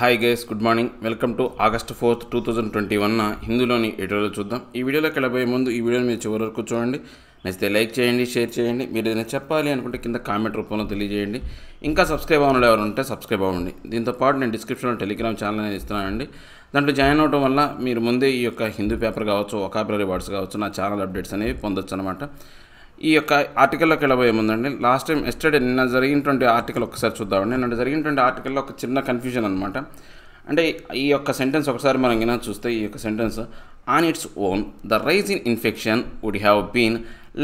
Hi guys good morning welcome to August fourth two thousand twenty one హిందీలోని ఎడిటోలో చూద్దాం ఈ వీడియోలోకి వెళ్ళబోయే ముందు ఈ వీడియోని మీరు చివరి వరకు చూడండి నచ్చితే లైక్ చేయండి షేర్ చేయండి మీరు ఏదైనా చెప్పాలి అనుకుంటే కింద కామెంట్ రూపంలో తెలియజేయండి ఇంకా సబ్స్క్రైబ్ అవ్వడం ఎవరు ఉంటే సబ్స్క్రైబ్ అవ్వండి దీంతోపాటు నేను డిస్క్రిప్షన్లో టెలిగ్రామ్ ఛానల్ అనేది ఇస్తున్నానండి దాంట్లో జాయిన్ అవ్వడం వల్ల మీరు ముందే ఈ యొక్క హిందూ పేపర్ కావచ్చు ఒకాబ్రరీ వర్డ్స్ కావచ్చు నా ఛానల్ అప్డేట్స్ అనేవి పొందొచ్చు అనమాట ఈ యొక్క ఆర్టికల్లోకి వెళ్ళబోయే ముందండి లాస్ట్ టైం ఎస్టర్డే నిన్న జరిగినటువంటి ఆర్టికల్ ఒకసారి చూద్దామండి నిన్న జరిగినటువంటి ఆర్టికల్లో ఒక చిన్న కన్ఫ్యూజన్ అనమాట అంటే ఈ యొక్క సెంటెన్స్ ఒకసారి మనం కింద చూస్తే ఈ యొక్క sentence on its own the rise in infection would have been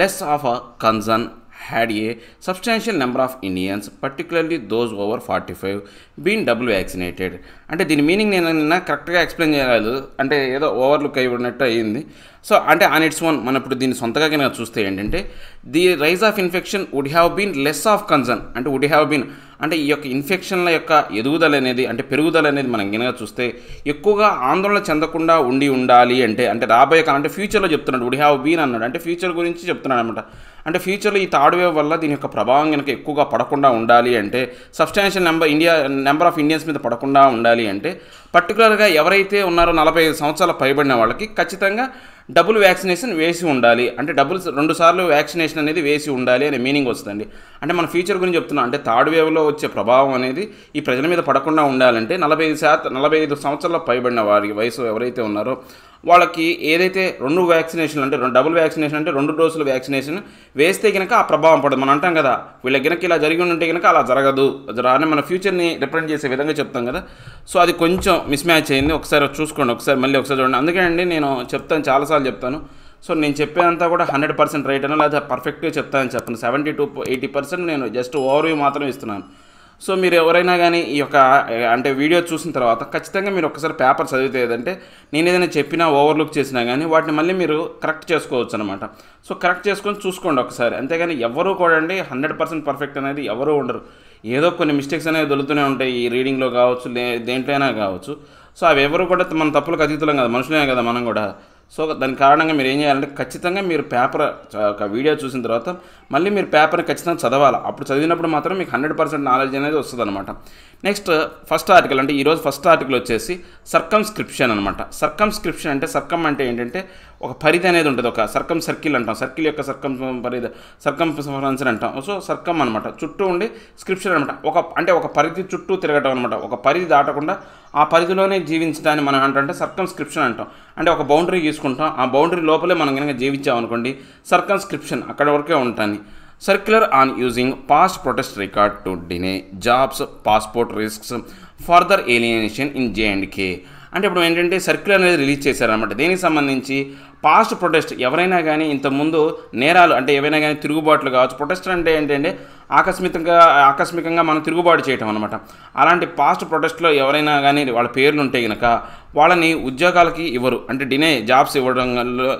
less of a concern had a substantial number of Indians particularly those over forty five been double vaccinated అంటే దీని మీనింగ్ నేను నిన్న కరెక్ట్గా ఎక్స్ప్లెయిన్ చేయలేదు అంటే ఏదో overlook అయి ఉన్నట్టు అయ్యింది సో అంటే ఆన్ ఇట్స్ వన్ మన ఇప్పుడు దీన్ని సొంతగా కనుక చూస్తే ఏంటంటే the rise of infection would have been less of concern అంటే వుడ్ హ్యావ్ బీన్ అంటే ఈ యొక్క ఇన్ఫెక్షన్ల యొక్క ఎదుగుదల అనేది అంటే పెరుగుదల అనేది మనం కనుక చూస్తే ఎక్కువగా ఆందోళన చెందకుండా ఉండి ఉండాలి అంటే అంటే రాబోయే కాలం అంటే ఫ్యూచర్లో చెప్తున్నాడు వుడ్ హ్యావ్ బీన్ అన్నాడు అంటే ఫ్యూచర్ గురించి చెప్తున్నాడు అనమాట అంటే ఫ్యూచర్లో ఈ థర్డ్ వేవ్ వల్ల దీని యొక్క ప్రభావం కనుక ఎక్కువగా పడకుండా ఉండాలి అంటే substantial number India number of Indians మీద పడకుండా ఉండాలి అంటే పర్టికులర్గా ఎవరైతే ఉన్నారో నలభై ఐదు సంవత్సరాల పైబడిన వాళ్ళకి ఖచ్చితంగా డబుల్ వ్యాక్సినేషన్ వేసి ఉండాలి అంటే డబుల్ రెండు సార్లు వ్యాక్సినేషన్ అనేది వేసి ఉండాలి అనే మీనింగ్ వస్తుందండి అంటే మన ఫ్యూచర్ గురించి చెప్తున్నాం అంటే థర్డ్ వేవ్లో వచ్చే ప్రభావం అనేది ఈ ప్రజల మీద పడకుండా ఉండాలంటే నలభై ఐదు శాతం నలభై ఐదు సంవత్సరాల పైబడిన వారి వయసు ఎవరైతే ఉన్నారో వాళ్ళకి ఏదైతే రెండు వ్యాక్సినేషన్లు అంటే రెండు డబుల్ వ్యాక్సినేషన్ అంటే రెండు డోసులు వ్యాక్సినేషన్ వేస్తే కనుక ఆ ప్రభావం పడదు మనం అంటాం కదా వీళ్ళకి కనుక ఇలా జరిగి ఉంటే కనుక అలా జరగదు అని మన ఫ్యూచర్ని రిప్రజెంట్ చేసే విధంగా చెప్తాం కదా సో అది కొంచెం మిస్ మ్యాచ్ అయింది ఒకసారి చూసుకోండి ఒకసారి మళ్ళీ ఒకసారి చూడండి అందుకే అండి నేను చెప్తాను చాలాసార్లు చెప్తాను సో నేను చెప్పేదంతా కూడా హండ్రెడ్ పర్సెంట్ రైట్ అని లేదా పర్ఫెక్ట్గా చెప్తానని చెప్పను సెవెంటీ టు ఎయిటీ పర్సెంట్ నేను జస్ట్ ఓవర్వ్యూ మాత్రం ఇస్తున్నాను సో మీరు ఎవరైనా కానీ ఈ యొక్క అంటే వీడియో చూసిన తర్వాత ఖచ్చితంగా మీరు ఒకసారి పేపర్ చదివితే ఏదంటే నేను ఏదైనా చెప్పినా ఓవర్లుక్ చేసినా కానీ వాటిని మళ్ళీ మీరు కరెక్ట్ చేసుకోవచ్చు అనమాట సో కరెక్ట్ చేసుకొని చూసుకోండి ఒకసారి అంతేగాని ఎవరు కూడా అండి హండ్రెడ్ పర్సెంట్ పర్ఫెక్ట్ అనేది ఎవరు ఉండరు ఏదో కొన్ని మిస్టేక్స్ అనేవి దొరుకుతూనే ఉంటాయి ఈ రీడింగ్లో కావచ్చు దేంట్లోనైనా కావచ్చు సో అవి ఎవరు కూడా మన తప్పులకు అతీతులం కదా మనుషులే కదా మనం కూడా సో దాని కారణంగా మీరు ఏం చేయాలంటే ఖచ్చితంగా మీరు పేపర్ ఒక వీడియో చూసిన తర్వాత మళ్ళీ మీరు పేపర్ని ఖచ్చితంగా చదవాలి అప్పుడు చదివినప్పుడు మాత్రం మీకు హండ్రెడ్ పర్సెంట్ నాలెడ్జ్ అనేది వస్తుంది అనమాట నెక్స్ట్ ఫస్ట్ ఆర్టికల్ అంటే ఈరోజు ఫస్ట్ ఆర్టికల్ వచ్చేసి సర్కంస్క్రిప్షన్ అనమాట సర్కంస్క్రిప్షన్ అంటే సర్కం అంటే ఏంటంటే ఒక పరిధి అనేది ఉంటుంది ఒక సర్కం సర్కిల్ అంటాం సర్కిల్ యొక్క సర్కం పరిధి సర్కం అని అంటాం సో సర్కం అనమాట చుట్టూ ఉండి స్క్రిప్చర్ అనమాట ఒక అంటే ఒక పరిధి చుట్టూ తిరగటం అనమాట ఒక పరిధి దాటకుండా ఆ పరిధిలోనే జీవించడాన్ని మనం అంటే సర్కం స్క్రిప్షన్ అంటాం అంటే ఒక బౌండరీ తీసుకుంటాం ఆ బౌండరీ లోపలే మనం కనుక జీవించామనుకోండి సర్కం స్క్రిప్షన్ అక్కడ వరకే ఉంటాను circular on using past protest record to deny jobs passport risks further alienation in J and K అంటే ఇప్పుడు ఏంటంటే సర్క్యులర్ అనేది రిలీజ్ చేశారనమాట దీనికి సంబంధించి పాస్ట్ ప్రొటెస్ట్ ఎవరైనా కానీ ఇంతకుముందు నేరాలు అంటే ఏవైనా కానీ తిరుగుబాట్లు కావచ్చు ప్రొటెస్ట్ అంటే ఏంటంటే ఆకస్మికంగా ఆకస్మికంగా మనం తిరుగుబాటు చేయటం అనమాట అలాంటి పాస్ట్ ప్రొటెస్ట్లో ఎవరైనా కానీ వాళ్ళ పేర్లు ఉంటే కనుక వాళ్ళని ఉద్యోగాలకి ఇవ్వరు అంటే డినే జాబ్స్ ఇవ్వడం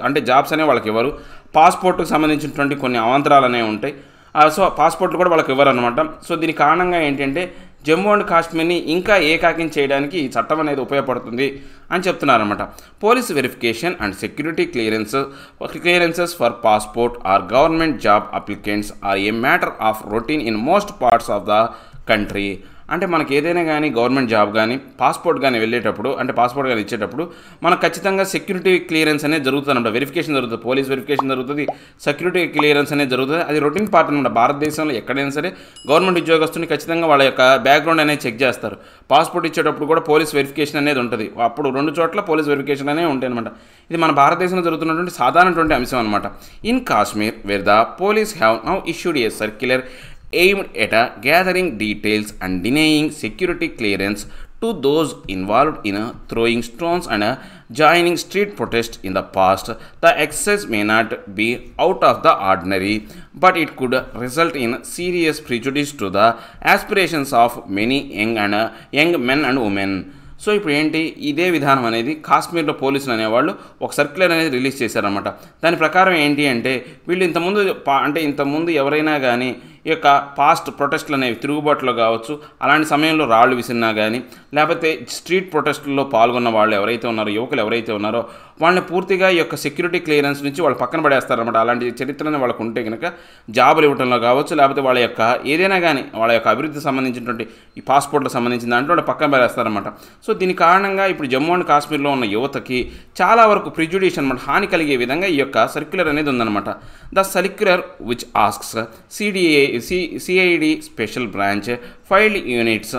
అంటే జాబ్స్ అనే వాళ్ళకి ఇవ్వరు పాస్పోర్ట్కి సంబంధించినటువంటి కొన్ని అవాంతరాలు అనేవి ఉంటాయి సో పాస్పోర్ట్లు కూడా వాళ్ళకి ఇవ్వరు అనమాట సో దీని కారణంగా ఏంటంటే జమ్మూ అండ్ కాశ్మీర్ని ఇంకా ఏకాకిం చేయడానికి ఈ చట్టం అనేది ఉపయోగపడుతుంది అని చెప్తున్నారనమాట police verification and security clearance clearances for passport or government job applicants are a matter of routine in most parts of the country అంటే మనకి ఏదైనా కానీ గవర్నమెంట్ జాబ్ కానీ పాస్పోర్ట్ కానీ వెళ్ళేటప్పుడు అంటే పాస్పోర్ట్ కానీ ఇచ్చేటప్పుడు మనకు ఖచ్చితంగా సెక్యూరిటీ క్లియరెన్స్ అనేది జరుగుతుందన్నమాట వెరిఫికేషన్ జరుగుతుంది పోలీస్ వెరిఫికేషన్ జరుగుతుంది సెక్యూరిటీ క్లియరెన్స్ అనేది జరుగుతుంది అది రొటీన్ పార్ట్ అనమాట భారతదేశంలో ఎక్కడైనా సరే గవర్నమెంట్ ఉద్యోగస్తుని ఖచ్చితంగా వాళ్ళ యొక్క బ్యాక్గ్రౌండ్ అనేది చెక్ చేస్తారు పాస్పోర్ట్ ఇచ్చేటప్పుడు కూడా పోలీస్ వెరిఫికేషన్ అనేది ఉంటుంది అప్పుడు రెండు చోట్ల పోలీస్ వెరిఫికేషన్ అనేది ఉంటాయి అనమాట ఇది మన భారతదేశంలో జరుగుతున్నటువంటి సాధారణటువంటి అంశం అనమాట in Kashmir where the police have now issued a circular aimed at gathering details and denying security clearance to those involved in throwing stones and joining street protests in the past. The excess may not be out of the ordinary, but it could result in serious prejudice to the aspirations of many young, and, young men and women. So ఇప్పుడు ఏంటి ఇదే విధానం అనేది కాశ్మీర్లో పోలీసులు అనేవాళ్ళు ఒక circular అనేది రిలీజ్ చేశారనమాట దాని ప్రకారం ఏంటి అంటే వీళ్ళు ఇంతకుముందు అంటే ఇంతకుముందు ఎవరైనా కానీ ఈ యొక్క పాస్ట్ ప్రొటెస్టులు అనేవి తిరుగుబాటులో కావచ్చు అలాంటి సమయంలో రాళ్ళు విసిరినా కానీ లేకపోతే స్ట్రీట్ ప్రొటెస్టుల్లో పాల్గొన్న వాళ్ళు ఎవరైతే ఉన్నారో యువకులు ఎవరైతే ఉన్నారో వాళ్ళని పూర్తిగా ఈ యొక్క సెక్యూరిటీ క్లియరెన్స్ నుంచి వాళ్ళు పక్కన పడేస్తారనమాట అలాంటి చరిత్రని వాళ్ళకు ఉంటే కనుక జాబులు ఇవ్వడంలో కావచ్చు లేకపోతే వాళ్ళ యొక్క ఏదైనా కానీ వాళ్ళ యొక్క అభివృద్ధికి సంబంధించినటువంటి ఈ పాస్పోర్ట్లకు సంబంధించిన దాంట్లో వాళ్ళు పక్కన పడేస్తారనమాట సో దీని కారణంగా ఇప్పుడు జమ్మూ అండ్ కాశ్మీర్లో ఉన్న యువతకి చాలా వరకు ప్రిజుడిష్ అనమాట హాని కలిగే విధంగా ఈ యొక్క సర్క్యులర్ అనేది ఉందన్నమాట the circular which asks CDA C CID special branch field units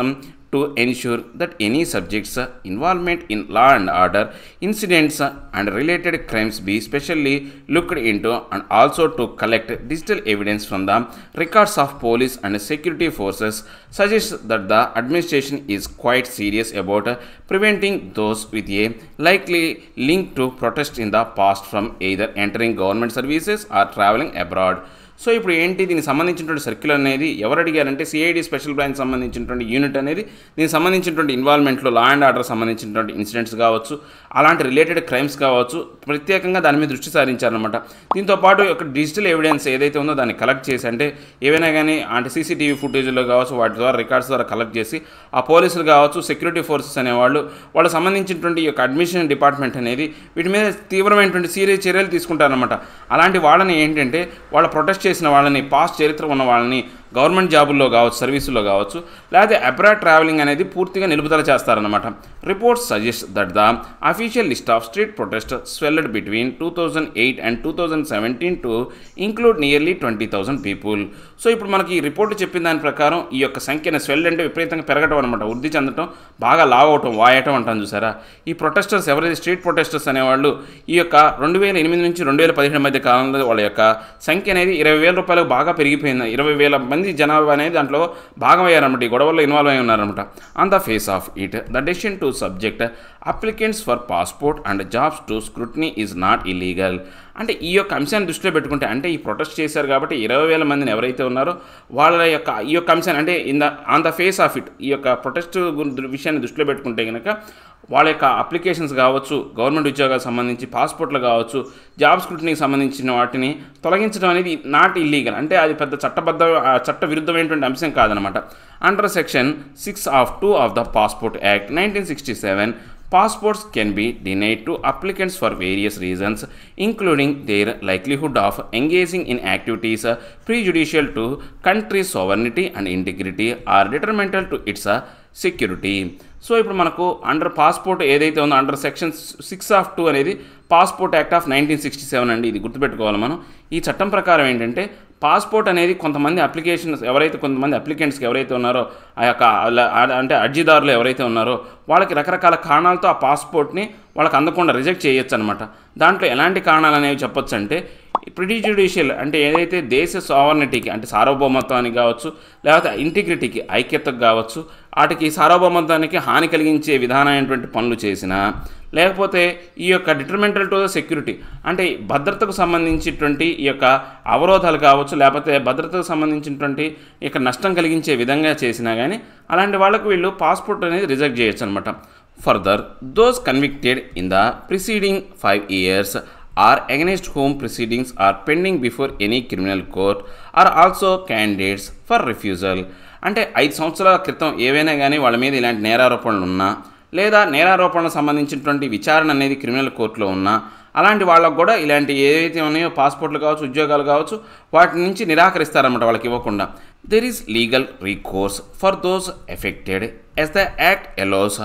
to ensure that any subjects involvement in law and order incidents and related crimes be specially looked into and also to collect digital evidence from the records of police and security forces suggests that the administration is quite serious about preventing those with a likely link to protest in the past from either entering government services or traveling abroad. So ఇప్పుడు ఏంటి దీనికి సంబంధించినటువంటి circle అనేది ఎవరు అడిగారంటే CID special branch సంబంధించినటువంటి unit అనేది దీనికి సంబంధించినటువంటి ఇన్వాల్వ్మెంట్లో లా అండ్ ఆర్డర్ సంబంధించినటువంటి ఇన్సిడెంట్స్ కావచ్చు అలాంటి రిలేటెడ్ క్రైమ్స్ కావచ్చు ప్రత్యేకంగా దాని మీద దృష్టి సారించారనమాట దీంతోపాటు ఒక డిజిటల్ ఎవిడెన్స్ ఏదైతే ఉందో దాన్ని కలెక్ట్ చేసి అంటే ఏవైనా కానీ అంటే సీసీటీవీ ఫుటేజ్లో కావచ్చు వాటి ద్వారా రికార్డ్స్ ద్వారా కలెక్ట్ చేసి ఆ పోలీసులు కావచ్చు సెక్యూరిటీ ఫోర్సెస్ అనేవాళ్ళు వాళ్ళకి సంబంధించినటువంటి యొక్క అడ్మిషన్ డిపార్ట్మెంట్ అనేది వీటి మీద తీవ్రమైనటువంటి సీరియస్ చర్యలు తీసుకుంటారనమాట అలాంటి వాళ్ళని ఏంటంటే వాళ్ళ ప్రొటెస్ట్ చేసిన వాళ్ళని పాస్ట్ చరిత్ర ఉన్న వాళ్ళని గవర్నమెంట్ జాబుల్లో కావచ్చు సర్వీసుల్లో కావచ్చు లేకపోతే అబ్రాడ్ ట్రావెలింగ్ అనేది పూర్తిగా నిలుపుదల చేస్తారనమాట reports suggest that the Reports list of street official list between two thousand eight and two thousand seventeen to include nearly twenty thousand people so ఇప్పుడు మనకి ఈ రిపోర్ట్ చెప్పిన దాని ప్రకారం ఈ యొక్క సంఖ్యను స్వెల్డ్ అంటే విపరీతంగా పెరగటం అనమాట వృద్ధి చెందటం బాగా లావ్ అవటం వాయటం అంటాం చూసారా ఈ ప్రొటెస్టర్స్ ఎవరైతే స్ట్రీట్ ప్రొటెస్టర్స్ అనేవాళ్ళు ఈ యొక్క రెండు వేల ఎనిమిది నుంచి రెండు వేల పదిహేను మధ్య కాలంలో వాళ్ళ యొక్క సంఖ్య అనేది ఇరవై వేల రూపాయలకు బాగా పెరిగిపోయింది ఇరవై వేల మంది జనాభా అనేది దాంట్లో భాగమయ్యారన్నమాట ఈ గొడవల్లో ఇన్వాల్వ్ అయి ఉన్నారన్నమాట on the face of it the decision to subject applicants for passport and jobs to scrutiny is not illegal అంటే ఈ యొక్క అంశాన్ని దృష్టిలో పెట్టుకుంటే అంటే ఈ ప్రొటెస్ట్ చేశారు కాబట్టి ఇరవై వేల మందిని ఎవరైతే ఉన్నారో వాళ్ళ యొక్క ఈ యొక్క అంశాన్ని అంటే in the on the face of it ఈ యొక్క ప్రొటెస్ట్ విషయాన్ని దృష్టిలో పెట్టుకుంటే కనుక వాళ్ళ యొక్క అప్లికేషన్స్ కావచ్చు గవర్నమెంట్ ఉద్యోగాలకు సంబంధించి పాస్పోర్ట్లు కావచ్చు జాబ్ స్క్రూటినీకి సంబంధించిన వాటిని తొలగించడం అనేది నాట్ ఇల్లీగల్ అంటే అది పెద్ద చట్టబద్ధ చట్ట విరుద్ధమైనటువంటి అంశం కాదనమాట under section six of two of the passport act nineteen sixty seven passports can be denied to applicants for various reasons including their likelihood of engaging in activities judicial to country sovereignty and integrity or detrimental to its security so ఇప్పుడు మనకు under passport ఏదైతే ఉందో under section six of two అనేది passport act of nineteen sixty seven అండి ఇది గుర్తుపెట్టుకోవాలి మనం ఈ చట్టం ప్రకారం ఏంటంటే పాస్పోర్ట్ అనేది కొంతమంది అప్లికేషన్స్ ఎవరైతే కొంతమంది అప్లికెంట్స్కి ఎవరైతే ఉన్నారో ఆ యొక్క అంటే అర్జీదారులు ఎవరైతే ఉన్నారో వాళ్ళకి రకరకాల కారణాలతో ఆ పాస్పోర్ట్ని వాళ్ళకి అందకుండా రిజెక్ట్ చేయొచ్చు అనమాట దాంట్లో ఎలాంటి కారణాలు అనేవి చెప్పొచ్చు అంటే జ్యుడిషియల్ అంటే ఏదైతే దేశ సావర్నిటీకి అంటే సార్వభౌమత్వానికి కావచ్చు లేకపోతే ఇంటిగ్రిటీకి ఐక్యతకు కావచ్చు వాటికి సార్వభౌమత్వానికి హాని కలిగించే విధానమైనటువంటి పనులు చేసినా లేకపోతే ఈ యొక్క డిటర్మెంటల్ టు ద సెక్యూరిటీ అంటే భద్రతకు సంబంధించినటువంటి ఈ యొక్క అవరోధాలు కావచ్చు లేకపోతే భద్రతకు సంబంధించినటువంటి ఈ యొక్క నష్టం కలిగించే విధంగా చేసినా కానీ అలాంటి వాళ్ళకు వీళ్ళు పాస్పోర్ట్ అనేది రిజెక్ట్ చేయొచ్చు అనమాట further those convicted in the preceding five years or against whom proceedings are pending before any criminal court or also candidates for refusal అంటే ఐదు సంవత్సరాల క్రితం ఏవైనా కానీ వాళ్ళ మీద ఇలాంటి నేరారోపణలు ఉన్నా లేదా నేరారోపణలకు సంబంధించినటువంటి విచారణ అనేది క్రిమినల్ కోర్టులో ఉన్నా అలాంటి వాళ్ళకు కూడా ఇలాంటి ఏవైతే ఉన్నాయో పాస్పోర్ట్లు కావచ్చు ఉద్యోగాలు కావచ్చు వాటి నుంచి నిరాకరిస్తారన్నమాట వాళ్ళకి ఇవ్వకుండా there is legal recourse for those affected as the act allows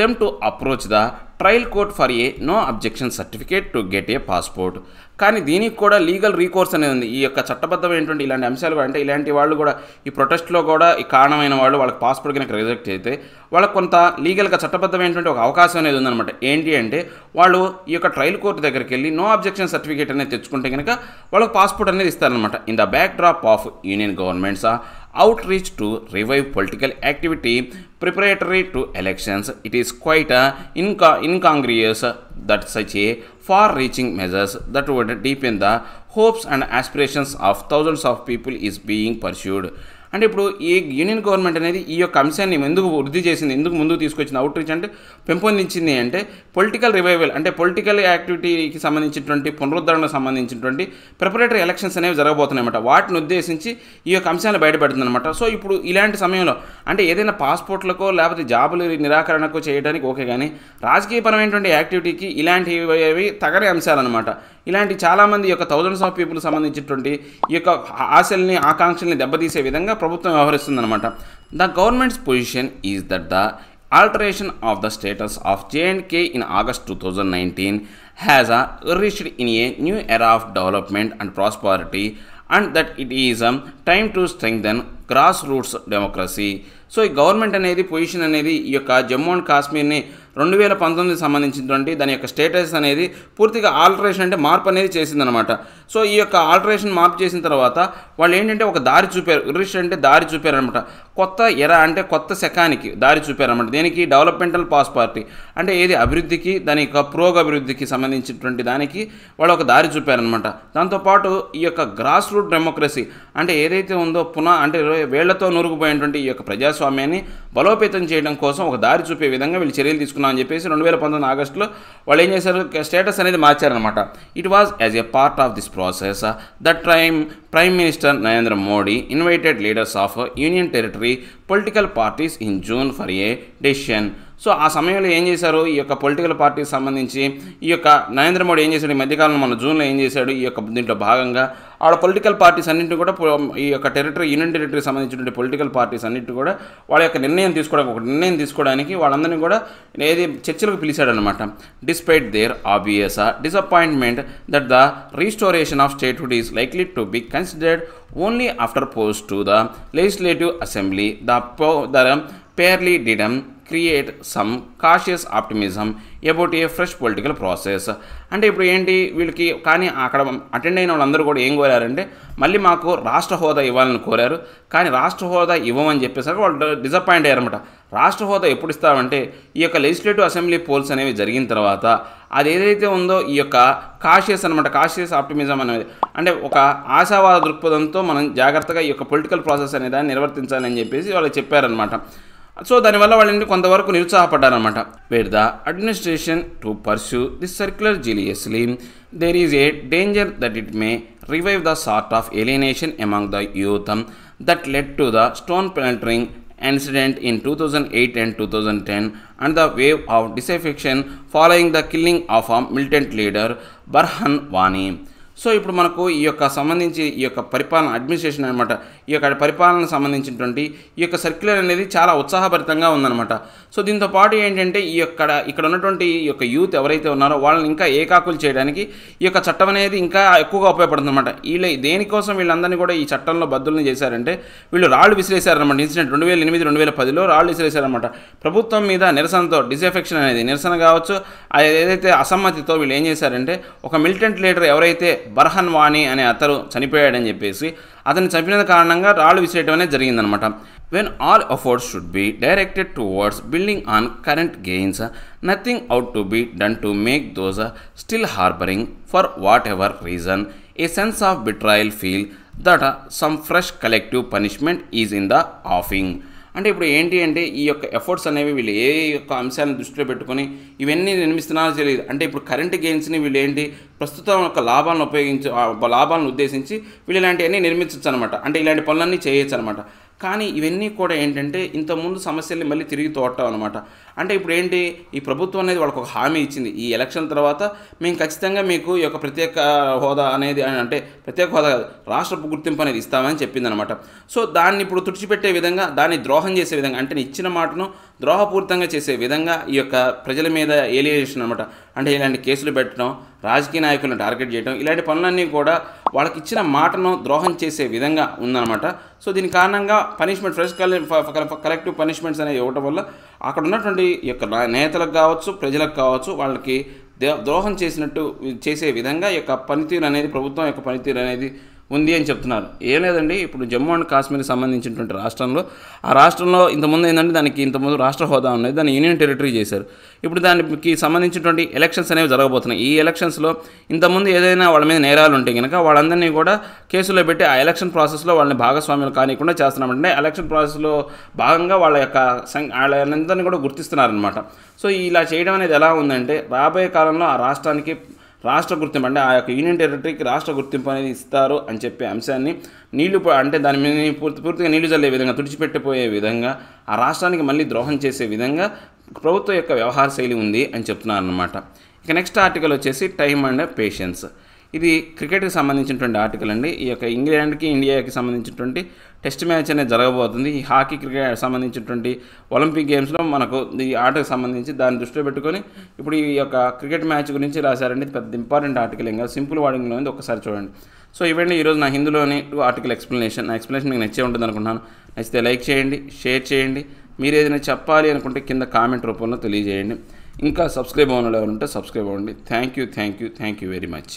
them to approach the trial court for a no objection certificate to get a passport కానీ దీనికి కూడా లీగల్ రీకోర్స్ అనేది ఉంది ఈ యొక్క చట్టబద్ధం ఏంటంటే ఇలాంటి అంశాలు కూడా అంటే ఇలాంటి వాళ్ళు కూడా ఈ ప్రొటెస్ట్లో కూడా ఈ కారణమైన వాళ్ళు వాళ్ళకి పాస్పోర్ట్ కనుక రిజెక్ట్ అయితే వాళ్ళకు కొంత లీగల్గా చట్టబద్ధం ఏంటంటే ఒక అవకాశం అనేది ఉందన్నమాట ఏంటి అంటే వాళ్ళు ఈ యొక్క ట్రయల్ కోర్టు దగ్గరికి వెళ్ళి నో అబ్జెక్షన్ సర్టిఫికేట్ అనేది తెచ్చుకుంటే కనుక వాళ్ళకి పాస్పోర్ట్ అనేది ఇస్తారనమాట in the backdrop of union government's outreach to revive political activity preparatory to elections. It is quite uh, incongruous that such a far-reaching measures that would deepen the hopes and aspirations of thousands of people is being pursued. అంటే ఇప్పుడు ఈ union government అనేది ఈ యొక్క అంశాన్ని ఎందుకు వృద్ధి చేసింది ఎందుకు ముందుకు తీసుకొచ్చింది అవుట్ రీచ్ అంటే పెంపొందించింది అంటే పొలిటికల్ రివైవల్ అంటే పొలిటికల్ యాక్టివిటీకి సంబంధించినటువంటి పునరుద్ధరణకు సంబంధించినటువంటి ప్రిపరేటరీ ఎలక్షన్స్ అనేవి జరగబోతున్నాయన్నమాట వాటిని ఉద్దేశించి ఈ యొక్క అంశాలు అనమాట సో ఇప్పుడు ఇలాంటి సమయంలో అంటే ఏదైనా పాస్పోర్ట్లకో లేకపోతే జాబుల నిరాకరణకో చేయడానికి ఓకే కానీ రాజకీయపరమైనటువంటి యాక్టివిటీకి ఇలాంటివి తగని అంశాలన్నమాట ఇలాంటి చాలామంది యొక్క థౌజండ్స్ ఆఫ్ పీపుల్ సంబంధించినటువంటి ఈ యొక్క ఆశల్ని ఆకాంక్షల్ని దెబ్బతీసే విధంగా ప్రభుత్వం అనమాట the government's position is that the alteration of the status of J and K in August two thousand nineteen has a reached in a new era of development and prosperity and that it is time to then grass roots democracy so ఈ government అనేది position అనేది ఈ యొక్క Jammu and కాశ్మీర్ని రెండు వేల పంతొమ్మిది సంబంధించినటువంటి దాని యొక్క స్టేటస్ అనేది పూర్తిగా ఆల్టరేషన్ అంటే మార్పు అనేది చేసిందనమాట సో ఈ యొక్క ఆల్టరేషన్ మార్పు చేసిన తర్వాత వాళ్ళు ఏంటంటే ఒక దారి చూపారు రిష్ అంటే దారి చూపారనమాట కొత్త ఎరా అంటే కొత్త శకానికి దారి చూపారనమాట దీనికి డెవలప్మెంటల్ పాస్ పార్టీ అంటే ఏది అభివృద్ధికి దాని యొక్క ప్రోగ అభివృద్ధికి సంబంధించినటువంటి దానికి వాళ్ళు ఒక దారి చూపారనమాట దాంతోపాటు ఈ యొక్క గ్రాస్ రూట్ డెమోక్రసీ అంటే ఏదైతే ఉందో పునః అంటే వేళ్లతో నూరుకుపోయినటువంటి ఈ యొక్క ప్రజాస్వామ్యాన్ని బలోపేతం చేయడం కోసం ఒక దారి చూపే విధంగా వీళ్ళు చర్యలు తీసుకున్నారు చేసుకున్నాం అని చెప్పేసి రెండు వేల పంతొమ్మిది ఆగస్టులో వాళ్ళు ఏం చేశారు స్టేటస్ అనేది మార్చారనమాట it was as a part of this process that time prime minister Narendra Modi invited leaders of union territory political parties in June for a decision so ఆ సమయంలో ఏం చేశారు ఈ యొక్క పొలిటికల్ పార్టీకి సంబంధించి ఈ యొక్క నరేంద్ర మోడీ ఏం చేశాడు ఈ మధ్యకాలంలో మన జూన్లో ఏం చేశాడు ఈ యొక్క దీంట్లో భాగంగా ఆడ పొలిటికల్ పార్టీస్ అన్నింటినీ కూడా ఈ యొక్క టెరిటరీ యూనియన్ టెరిటరీకి సంబంధించినటువంటి పొలిటికల్ పార్టీస్ అన్నింటినీ కూడా వాళ్ళ యొక్క నిర్ణయం తీసుకోవడానికి ఒక నిర్ణయం తీసుకోవడానికి వాళ్ళందరినీ కూడా ఏది చర్చలకు పిలిచాడనమాట despite their obvious disappointment that the restoration of statehood is likely to be considered only after post to the legislative assembly the పో the parley did create some cautious optimism about a fresh political process అంటే ఇప్పుడు ఏంటి వీళ్ళకి కానీ అక్కడ attend అయిన వాళ్ళందరూ కూడా ఏం కోరారంటే మళ్ళీ మాకు రాష్ట్ర హోదా ఇవ్వాలని కోరారు కానీ రాష్ట్ర హోదా ఇవ్వమని చెప్పేసరికి వాళ్ళు డిసప్పాయింట్ అయ్యారనమాట రాష్ట్ర హోదా ఎప్పుడు ఇస్తామంటే ఈ యొక్క లెజిస్లేటివ్ అసెంబ్లీ పోల్స్ అనేవి జరిగిన తర్వాత అది ఏదైతే ఉందో ఈ యొక్క కాషియస్ అనమాట కాషియస్ ఆప్టిమిజం అనేది అంటే ఒక ఆశావాద దృక్పథంతో మనం జాగ్రత్తగా ఈ యొక్క పొలిటికల్ ప్రాసెస్ అనే దాన్ని నిర్వర్తించాలని చెప్పేసి వాళ్ళు చెప్పారనమాట సో దానివల్ల వాళ్ళని కొంతవరకు నిరుత్సాహపడ్డారనమాట were the administration to pursue this circular zealously there is a danger that it may revive the sort of alienation among the youth that led to the stone pelting incident in 2008 and 2010 and the wave of disaffection following the killing of a militant leader Barhan Wani. So ఇప్పుడు మనకు ఈ యొక్క సంబంధించి ఈ యొక్క పరిపాలన administration అనమాట ఈ యొక్క పరిపాలన సంబంధించినటువంటి ఈ యొక్క సర్క్యులర్ అనేది చాలా ఉత్సాహభరితంగా ఉందన్నమాట సో దీంతో పాటు ఏంటంటే ఈ యొక్క ఇక్కడ ఉన్నటువంటి ఈ యొక్క యూత్ ఎవరైతే ఉన్నారో వాళ్ళని ఇంకా ఏకాకులు చేయడానికి ఈ యొక్క చట్టం అనేది ఇంకా ఎక్కువగా ఉపయోగపడుతుందన్నమాట వీళ్ళ దేనికోసం వీళ్ళందరినీ కూడా ఈ చట్టంలో బద్దులను చేశారంటే వీళ్ళు రాళ్ళు విసిరేశారనమాట ఇన్సిడెంట్ రెండు వేల ఎనిమిది రెండు వేల పదిలో రాళ్ళు విసిరేశారనమాట ప్రభుత్వం మీద నిరసనతో డిసెఫెక్షన్ అనేది నిరసన కావచ్చు ఏదైతే అసమ్మతితో వీళ్ళు ఏం చేశారంటే ఒక మిలిటెంట్ లీడర్ ఎవరైతే బర్హన్ వాణి అనే అతను చనిపోయాడని చెప్పేసి అతను చనిపోయిన కారణంగా రాళ్ళు విసిరేయడం అనేది జరిగిందనమాట when all efforts should be directed towards building on current gains nothing ought to be done to make those still harbouring for whatever reason a sense of betrayal feel that some fresh collective punishment is in the offing అంటే ఇప్పుడు ఏంటి అంటే ఈ యొక్క efforts అనేవి వీళ్ళు ఏ యొక్క అంశాలను దృష్టిలో పెట్టుకొని ఇవన్నీ నిర్మిస్తున్నారో తెలియదు అంటే ఇప్పుడు కరెంట్ గెయిన్స్ని వీళ్ళు ఏంటి ప్రస్తుతం యొక్క లాభాలను ఉపయోగించి లాభాలను ఉద్దేశించి వీళ్ళు ఇలాంటివన్నీ నిర్మించవచ్చు అనమాట అంటే ఇలాంటి పనులన్నీ చేయొచ్చు అనమాట కానీ ఇవన్నీ కూడా ఏంటంటే ఇంతకుముందు సమస్యల్ని మళ్ళీ తిరిగి తోడటం అనమాట అంటే ఇప్పుడు ఏంటి ఈ ప్రభుత్వం అనేది వాళ్ళకు ఒక హామీ ఇచ్చింది ఈ ఎలక్షన్ తర్వాత మేము ఖచ్చితంగా మీకు ఈ యొక్క ప్రత్యేక హోదా అనేది అంటే ప్రత్యేక హోదా రాష్ట్ర గుర్తింపు అనేది ఇస్తామని చెప్పిందనమాట సో దాన్ని ఇప్పుడు తుడిచిపెట్టే విధంగా దాన్ని ద్రోహం చేసే విధంగా అంటే ఇచ్చిన మాటను ద్రోహపూరితంగా చేసే విధంగా ఈ యొక్క ప్రజల మీద ఏలియేషన్ అనమాట అంటే ఇలాంటి కేసులు పెట్టడం రాజకీయ నాయకులను టార్గెట్ చేయడం ఇలాంటి పనులన్నీ కూడా వాళ్ళకి ఇచ్చిన మాటను ద్రోహం చేసే విధంగా ఉందన్నమాట సో దీని కారణంగా పనిష్మెంట్ ఫ్రెష్ కలెక్టివ్ పనిష్మెంట్స్ అనేవి ఇవ్వటం వల్ల అక్కడ ఉన్నటువంటి యొక్క నేతలకు కావచ్చు ప్రజలకు కావచ్చు వాళ్ళకి ద్రోహం చేసినట్టు చేసే విధంగా యొక్క పనితీరు అనేది ప్రభుత్వం యొక్క పనితీరు అనేది ఉంది అని చెప్తున్నారు ఏం లేదండి ఇప్పుడు జమ్మూ అండ్ కాశ్మీర్కి సంబంధించినటువంటి రాష్ట్రంలో ఆ రాష్ట్రంలో ఇంతకుముందు ఏంటంటే దానికి ఇంతకుముందు రాష్ట్ర హోదా ఉన్నది దాన్ని యూనియన్ టెరిటరీ చేశారు ఇప్పుడు దానికి సంబంధించినటువంటి ఎలక్షన్స్ అనేవి జరగబోతున్నాయి ఈ ఎలక్షన్స్లో ఇంతకుముందు ఏదైనా వాళ్ళ మీద నేరాలు ఉంటే కనుక వాళ్ళందరినీ కూడా కేసులో పెట్టి ఆ ఎలక్షన్ ప్రాసెస్లో వాళ్ళని భాగస్వామ్యులు కానికుండా చేస్తున్నామంటే ఎలక్షన్ ప్రాసెస్లో భాగంగా వాళ్ళ యొక్క వాళ్ళందరినీ కూడా గుర్తిస్తున్నారనమాట సో ఇలా చేయడం అనేది ఎలా ఉందంటే రాబోయే కాలంలో ఆ రాష్ట్రానికి రాష్ట్ర గుర్తింపు అంటే ఆ యొక్క యూనియన్ టెరిటరీకి రాష్ట్ర గుర్తింపు అనేది ఇస్తారు అని చెప్పే అంశాన్ని నీళ్లు అంటే దాని మీద పూర్తి పూర్తిగా నీళ్లు చల్లే విధంగా తుడిచిపెట్టిపోయే విధంగా ఆ రాష్ట్రానికి మళ్ళీ ద్రోహం చేసే విధంగా ప్రభుత్వం యొక్క వ్యవహార శైలి ఉంది అని చెప్తున్నారు అనమాట ఇక నెక్స్ట్ ఆర్టికల్ వచ్చేసి టైం అండ్ పేషెన్స్ ఇది క్రికెట్కి సంబంధించినటువంటి ఆర్టికల్ అండి ఈ యొక్క ఇంగ్లాండ్కి ఇండియాకి సంబంధించినటువంటి టెస్ట్ మ్యాచ్ అనేది జరగబోతుంది ఈ హాకీ క్రికెట్ సంబంధించినటువంటి ఒలింపిక్ గేమ్స్లో మనకు ఈ ఆటకు సంబంధించి దాన్ని దృష్టిలో పెట్టుకొని ఇప్పుడు ఈ యొక్క క్రికెట్ మ్యాచ్ గురించి రాశారండి పెద్ద ఇంపార్టెంట్ ఆర్టికల్ ఏం కాదు సింపుల్ వాడింగ్లో ఉంది ఒకసారి చూడండి సో ఇవండి ఈరోజు నా హిందీలోని ఆర్టికల్ ఎక్స్ప్లెనేషన్ నా ఎక్స్ప్లెనేషన్ మీకు నచ్చే ఉంటుంది అనుకుంటున్నాను నచ్చితే లైక్ చేయండి షేర్ చేయండి మీరు ఏదైనా చెప్పాలి అనుకుంటే కింద కామెంట్ రూపంలో తెలియజేయండి ఇంకా సబ్స్క్రైబ్ అవ్వడం ఉంటే సబ్స్క్రైబ్ అవ్వండి thank you thank you thank you very much